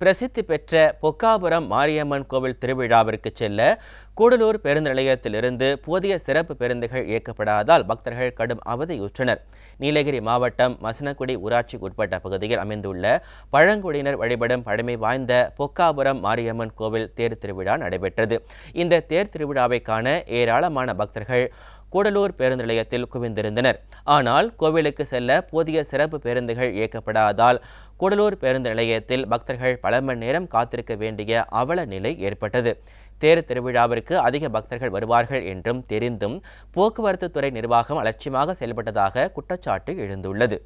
பிரசித்தி பெற்ற பொக்காபுரம் மாரியம்மன் கோவில் திருவிழாவிற்கு செல்ல கூடலூர் பேருந்து நிலையத்திலிருந்து புதிய சிறப்பு பேருந்துகள் இயக்கப்படாதால் பக்தர்கள் கடும் அவதியுற்றனர் நீலகிரி மாவட்டம் மசனக்குடி ஊராட்சிக்கு உட்பட்ட பகுதியில் அமைந்துள்ள பழங்குடியினர் வழிபடும் பழமை வாய்ந்த பொக்காபுரம் மாரியம்மன் கோவில் தேர் திருவிழா நடைபெற்றது இந்த தேர் திருவிழாவை காண ஏராளமான பக்தர்கள் கூடலூர் பேருந்து நிலையத்தில் குவிந்திருந்தனர் ஆனால் கோவிலுக்கு செல்ல போதிய சிறப்பு பேருந்துகள் இயக்கப்படாதால் கூடலூர் பேருந்து நிலையத்தில் பக்தர்கள் பல மணி நேரம் காத்திருக்க வேண்டிய அவல நிலை ஏற்பட்டது தேர் திருவிழாவிற்கு அதிக பக்தர்கள் வருவார்கள் என்றும் தெரிந்தும் போக்குவரத்து துறை நிர்வாகம் அலட்சியமாக செயல்பட்டதாக குற்றச்சாட்டு எழுந்துள்ளது